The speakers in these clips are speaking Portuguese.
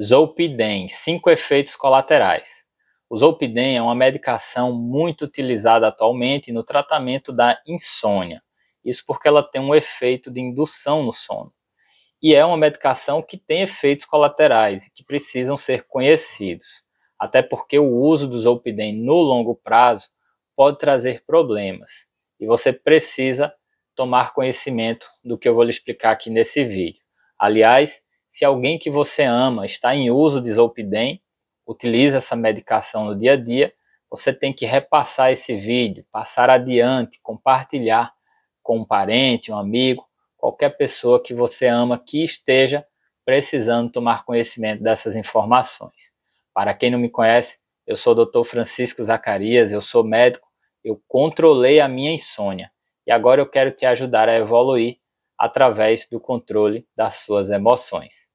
Zolpidem, cinco efeitos colaterais. O Zolpidem é uma medicação muito utilizada atualmente no tratamento da insônia. Isso porque ela tem um efeito de indução no sono. E é uma medicação que tem efeitos colaterais e que precisam ser conhecidos. Até porque o uso do Zolpidem no longo prazo pode trazer problemas. E você precisa tomar conhecimento do que eu vou lhe explicar aqui nesse vídeo. Aliás, se alguém que você ama está em uso de Zolpidem, utiliza essa medicação no dia a dia, você tem que repassar esse vídeo, passar adiante, compartilhar com um parente, um amigo, qualquer pessoa que você ama que esteja precisando tomar conhecimento dessas informações. Para quem não me conhece, eu sou o Dr. Francisco Zacarias, eu sou médico, eu controlei a minha insônia e agora eu quero te ajudar a evoluir através do controle das suas emoções.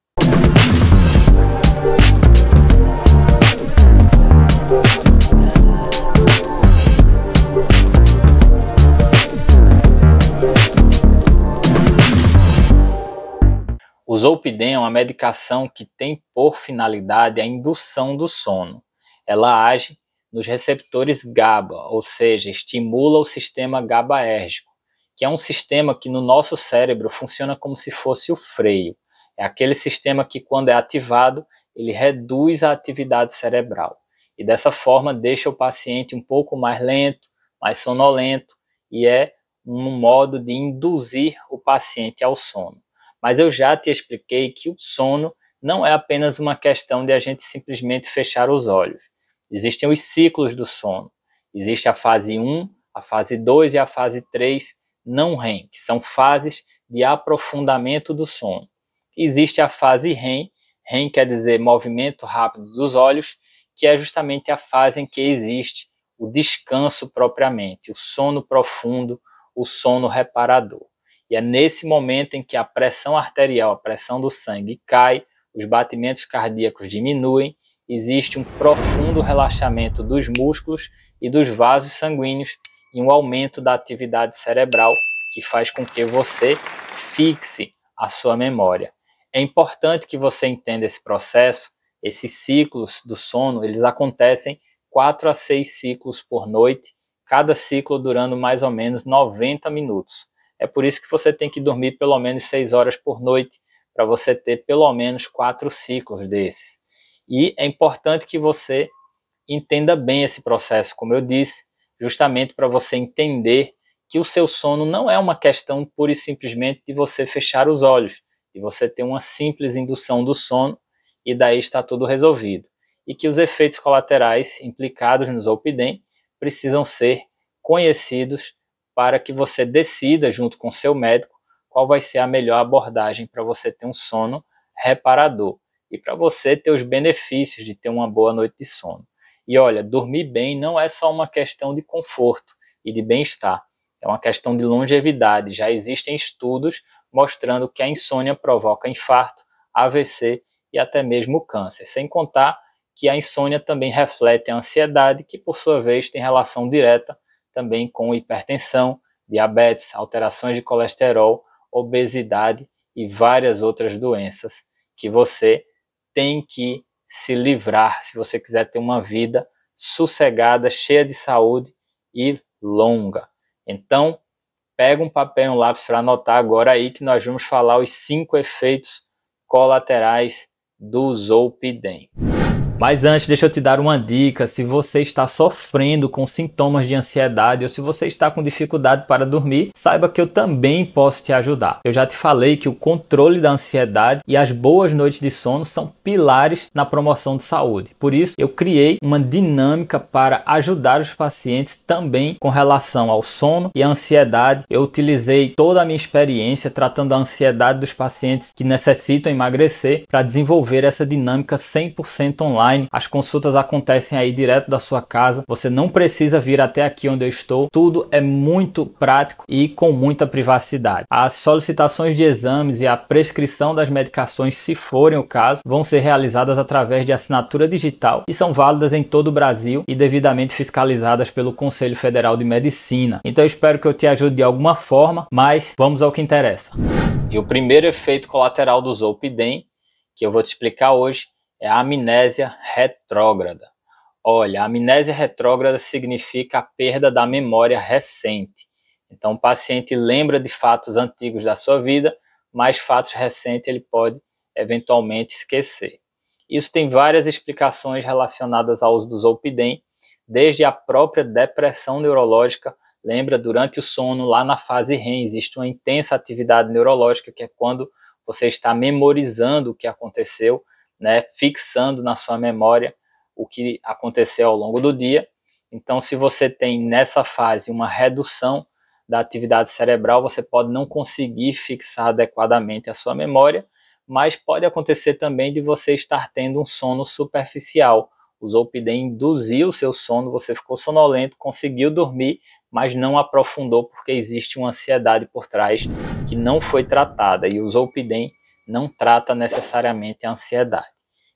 O Zolpidem é uma medicação que tem por finalidade a indução do sono. Ela age nos receptores GABA, ou seja, estimula o sistema GABAérgico, que é um sistema que no nosso cérebro funciona como se fosse o freio. É aquele sistema que, quando é ativado, ele reduz a atividade cerebral e dessa forma deixa o paciente um pouco mais lento, mais sonolento e é um modo de induzir o paciente ao sono. Mas eu já te expliquei que o sono não é apenas uma questão de a gente simplesmente fechar os olhos. Existem os ciclos do sono. Existe a fase 1, a fase 2 e a fase 3 não REM, que são fases de aprofundamento do sono. Existe a fase REM, REM quer dizer movimento rápido dos olhos, que é justamente a fase em que existe o descanso propriamente, o sono profundo, o sono reparador. E é nesse momento em que a pressão arterial, a pressão do sangue cai, os batimentos cardíacos diminuem, existe um profundo relaxamento dos músculos e dos vasos sanguíneos e um aumento da atividade cerebral, que faz com que você fixe a sua memória. É importante que você entenda esse processo. Esses ciclos do sono, eles acontecem 4 a 6 ciclos por noite, cada ciclo durando mais ou menos 90 minutos. É por isso que você tem que dormir pelo menos 6 horas por noite, para você ter pelo menos 4 ciclos desses. E é importante que você entenda bem esse processo, como eu disse, justamente para você entender que o seu sono não é uma questão pura e simplesmente de você fechar os olhos, de você ter uma simples indução do sono e daí está tudo resolvido. E que os efeitos colaterais implicados no Zolpidem precisam ser conhecidos para que você decida, junto com seu médico, qual vai ser a melhor abordagem para você ter um sono reparador e para você ter os benefícios de ter uma boa noite de sono. E olha, dormir bem não é só uma questão de conforto e de bem-estar, é uma questão de longevidade. Já existem estudos mostrando que a insônia provoca infarto, AVC e até mesmo câncer. Sem contar que a insônia também reflete a ansiedade, que por sua vez tem relação direta também com hipertensão, diabetes, alterações de colesterol, obesidade e várias outras doenças que você tem que se livrar se você quiser ter uma vida sossegada, cheia de saúde e longa. Então, pega um papel e um lápis para anotar agora aí que nós vamos falar os cinco efeitos colaterais do Zolpidem. Mas antes, deixa eu te dar uma dica. Se você está sofrendo com sintomas de ansiedade ou se você está com dificuldade para dormir, saiba que eu também posso te ajudar. Eu já te falei que o controle da ansiedade e as boas noites de sono são pilares na promoção de saúde. Por isso, eu criei uma dinâmica para ajudar os pacientes também com relação ao sono e à ansiedade. Eu utilizei toda a minha experiência tratando a ansiedade dos pacientes que necessitam emagrecer para desenvolver essa dinâmica 100% online online. As consultas acontecem aí direto da sua casa. Você não precisa vir até aqui onde eu estou. Tudo é muito prático e com muita privacidade. As solicitações de exames e a prescrição das medicações, se forem o caso, vão ser realizadas através de assinatura digital e são válidas em todo o Brasil e devidamente fiscalizadas pelo Conselho Federal de Medicina. Então eu espero que eu te ajude de alguma forma, mas vamos ao que interessa. E o primeiro efeito colateral do Zolpidem, que eu vou te explicar hoje, é a amnésia retrógrada. Olha, a amnésia retrógrada significa a perda da memória recente. Então, o paciente lembra de fatos antigos da sua vida, mas fatos recentes ele pode eventualmente esquecer. Isso tem várias explicações relacionadas ao uso do Zolpidem, desde a própria depressão neurológica. Lembra, durante o sono, lá na fase REM, existe uma intensa atividade neurológica, que é quando você está memorizando o que aconteceu, né, fixando na sua memória o que aconteceu ao longo do dia. Então, se você tem nessa fase uma redução da atividade cerebral, você pode não conseguir fixar adequadamente a sua memória, mas pode acontecer também de você estar tendo um sono superficial. O Zolpidem induziu o seu sono, você ficou sonolento, conseguiu dormir, mas não aprofundou porque existe uma ansiedade por trás que não foi tratada. E o Zolpidem não trata necessariamente a ansiedade.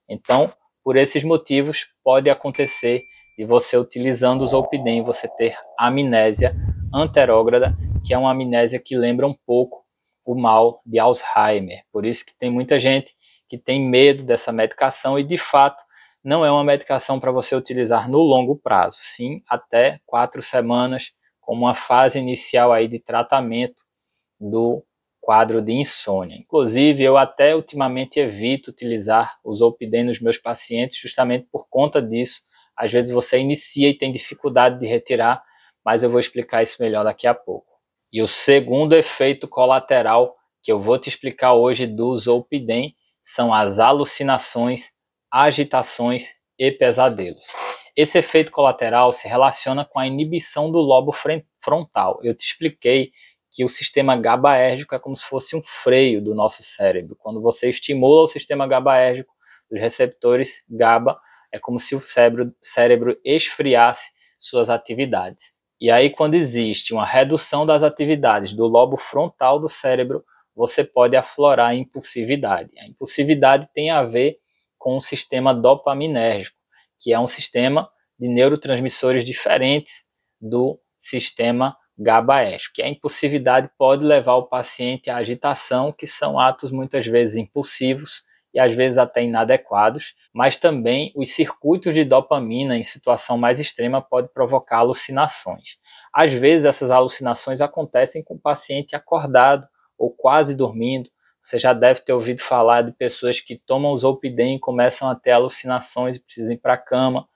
Então, por esses motivos, pode acontecer de você utilizando o Zolpidem você ter amnésia anterógrada, que é uma amnésia que lembra um pouco o mal de Alzheimer. Por isso que tem muita gente que tem medo dessa medicação e de fato não é uma medicação para você utilizar no longo prazo, sim até quatro semanas, como uma fase inicial aí de tratamento do quadro de insônia. Inclusive, eu até ultimamente evito utilizar o Zolpidem nos meus pacientes justamente por conta disso. Às vezes você inicia e tem dificuldade de retirar, mas eu vou explicar isso melhor daqui a pouco. E o segundo efeito colateral que eu vou te explicar hoje do Zolpidem são as alucinações, agitações e pesadelos. Esse efeito colateral se relaciona com a inibição do lobo frontal. Eu te expliquei que o sistema GABAérgico é como se fosse um freio do nosso cérebro. Quando você estimula o sistema GABAérgico os receptores GABA, é como se o cérebro, cérebro esfriasse suas atividades. E aí, quando existe uma redução das atividades do lobo frontal do cérebro, você pode aflorar a impulsividade. A impulsividade tem a ver com o sistema dopaminérgico, que é um sistema de neurotransmissores diferentes do sistema GABAesco, que é a impulsividade pode levar o paciente à agitação, que são atos muitas vezes impulsivos e às vezes até inadequados, mas também os circuitos de dopamina em situação mais extrema pode provocar alucinações. Às vezes essas alucinações acontecem com o paciente acordado ou quase dormindo. Você já deve ter ouvido falar de pessoas que tomam zolpidem e começam a ter alucinações e precisam ir para a cama.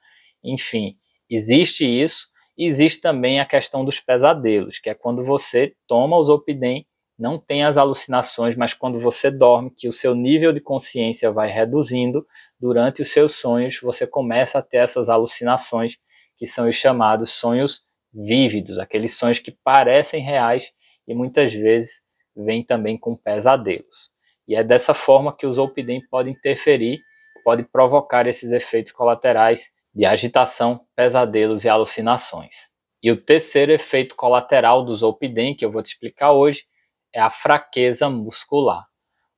Enfim, existe isso existe também a questão dos pesadelos, que é quando você toma o zolpidem, não tem as alucinações, mas quando você dorme, que o seu nível de consciência vai reduzindo, durante os seus sonhos você começa a ter essas alucinações, que são os chamados sonhos vívidos, aqueles sonhos que parecem reais e muitas vezes vêm também com pesadelos. E é dessa forma que o zolpidem pode interferir, pode provocar esses efeitos colaterais de agitação, pesadelos e alucinações. E o terceiro efeito colateral do Zolpidem, que eu vou te explicar hoje, é a fraqueza muscular.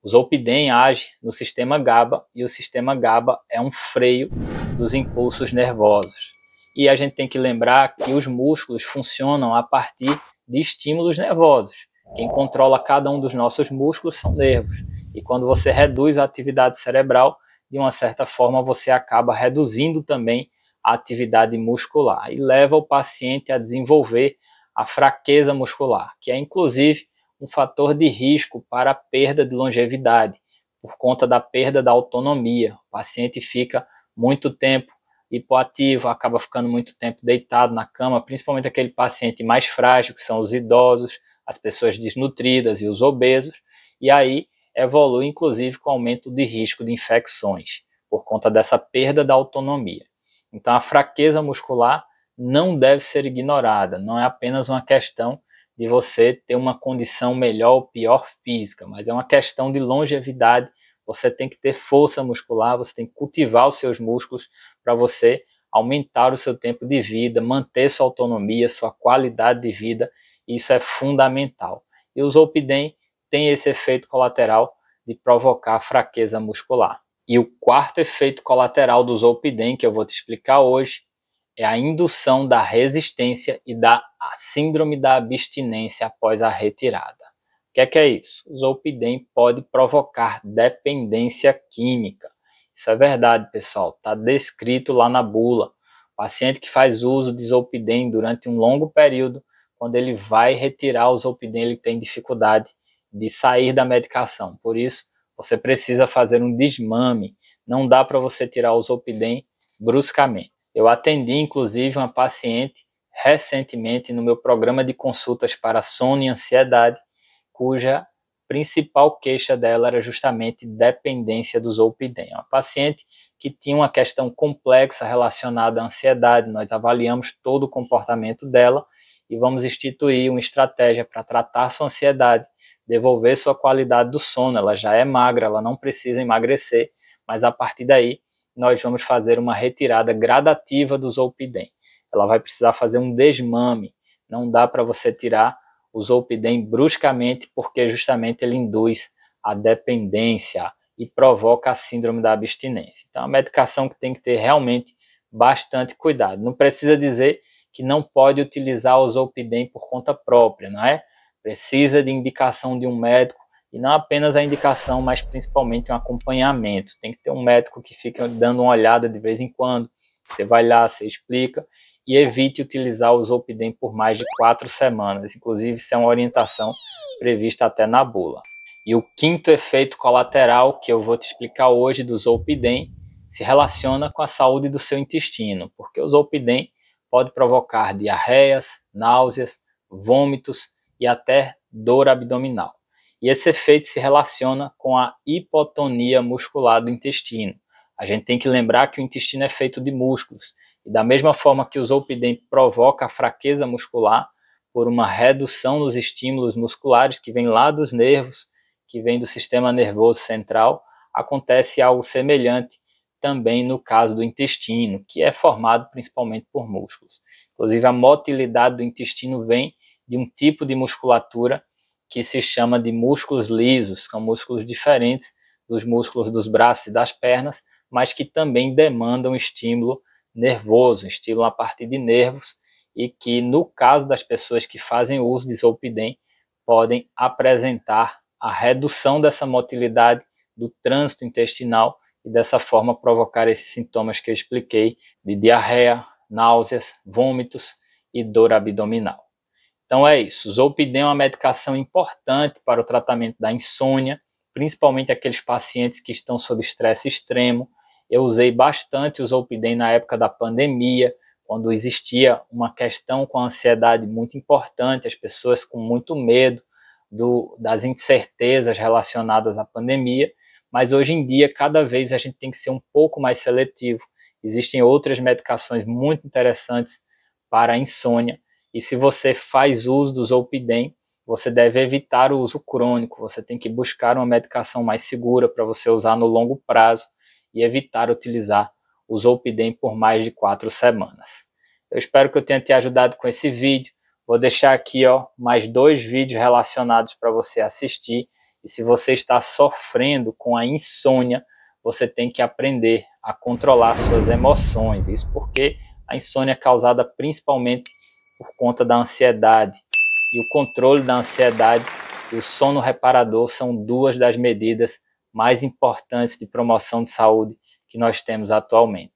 O Zolpidem age no sistema GABA e o sistema GABA é um freio dos impulsos nervosos. E a gente tem que lembrar que os músculos funcionam a partir de estímulos nervosos. Quem controla cada um dos nossos músculos são nervos. E quando você reduz a atividade cerebral, de uma certa forma você acaba reduzindo também a atividade muscular e leva o paciente a desenvolver a fraqueza muscular, que é inclusive um fator de risco para a perda de longevidade, por conta da perda da autonomia. O paciente fica muito tempo hipoativo, acaba ficando muito tempo deitado na cama, principalmente aquele paciente mais frágil, que são os idosos, as pessoas desnutridas e os obesos, e aí evolui inclusive com aumento de risco de infecções, por conta dessa perda da autonomia. Então, a fraqueza muscular não deve ser ignorada, não é apenas uma questão de você ter uma condição melhor ou pior física, mas é uma questão de longevidade. Você tem que ter força muscular, você tem que cultivar os seus músculos para você aumentar o seu tempo de vida, manter sua autonomia, sua qualidade de vida. Isso é fundamental. E o Zolpidem tem esse efeito colateral de provocar fraqueza muscular. E o quarto efeito colateral do Zolpidem, que eu vou te explicar hoje, é a indução da resistência e da síndrome da abstinência após a retirada. O que é, que é isso? O Zolpidem pode provocar dependência química. Isso é verdade, pessoal. Está descrito lá na bula. O paciente que faz uso de Zolpidem durante um longo período, quando ele vai retirar o Zolpidem, ele tem dificuldade de sair da medicação. Por isso, você precisa fazer um desmame. Não dá para você tirar o Zolpidem bruscamente. Eu atendi, inclusive, uma paciente recentemente no meu programa de consultas para sono e ansiedade, cuja principal queixa dela era justamente dependência do Zolpidem. É uma paciente que tinha uma questão complexa relacionada à ansiedade. Nós avaliamos todo o comportamento dela e vamos instituir uma estratégia para tratar sua ansiedade devolver sua qualidade do sono. Ela já é magra, ela não precisa emagrecer, mas a partir daí nós vamos fazer uma retirada gradativa do zolpidem. Ela vai precisar fazer um desmame. Não dá para você tirar o zolpidem bruscamente, porque justamente ele induz a dependência e provoca a síndrome da abstinência. Então, é uma medicação que tem que ter realmente bastante cuidado. Não precisa dizer que não pode utilizar o zolpidem por conta própria, não é? precisa de indicação de um médico e não apenas a indicação, mas principalmente um acompanhamento. Tem que ter um médico que fique dando uma olhada de vez em quando. Você vai lá, você explica e evite utilizar o Zolpidem por mais de quatro semanas. Inclusive, isso é uma orientação prevista até na bula. E o quinto efeito colateral que eu vou te explicar hoje do Zolpidem se relaciona com a saúde do seu intestino, porque o Zolpidem pode provocar diarreias, náuseas, vômitos e até dor abdominal. E esse efeito se relaciona com a hipotonia muscular do intestino. A gente tem que lembrar que o intestino é feito de músculos, e da mesma forma que o zolpidem provoca a fraqueza muscular por uma redução nos estímulos musculares que vêm lá dos nervos, que vêm do sistema nervoso central, acontece algo semelhante também no caso do intestino, que é formado principalmente por músculos. Inclusive, a motilidade do intestino vem de um tipo de musculatura que se chama de músculos lisos, são músculos diferentes dos músculos dos braços e das pernas, mas que também demandam estímulo nervoso, estímulo a partir de nervos, e que no caso das pessoas que fazem uso de zolpidem podem apresentar a redução dessa motilidade do trânsito intestinal e dessa forma provocar esses sintomas que eu expliquei de diarreia, náuseas, vômitos e dor abdominal. Então é isso. Zolpidem é uma medicação importante para o tratamento da insônia, principalmente aqueles pacientes que estão sob estresse extremo. Eu usei bastante o Zolpidem na época da pandemia, quando existia uma questão com a ansiedade muito importante, as pessoas com muito medo do, das incertezas relacionadas à pandemia. Mas hoje em dia, cada vez a gente tem que ser um pouco mais seletivo. Existem outras medicações muito interessantes para a insônia e se você faz uso do Zolpidem, você deve evitar o uso crônico, você tem que buscar uma medicação mais segura para você usar no longo prazo e evitar utilizar o Zolpidem por mais de quatro semanas. Eu espero que eu tenha te ajudado com esse vídeo. Vou deixar aqui ó, mais dois vídeos relacionados para você assistir. E se você está sofrendo com a insônia, você tem que aprender a controlar suas emoções. Isso porque a insônia é causada principalmente por conta da ansiedade. E o controle da ansiedade e o sono reparador são duas das medidas mais importantes de promoção de saúde que nós temos atualmente.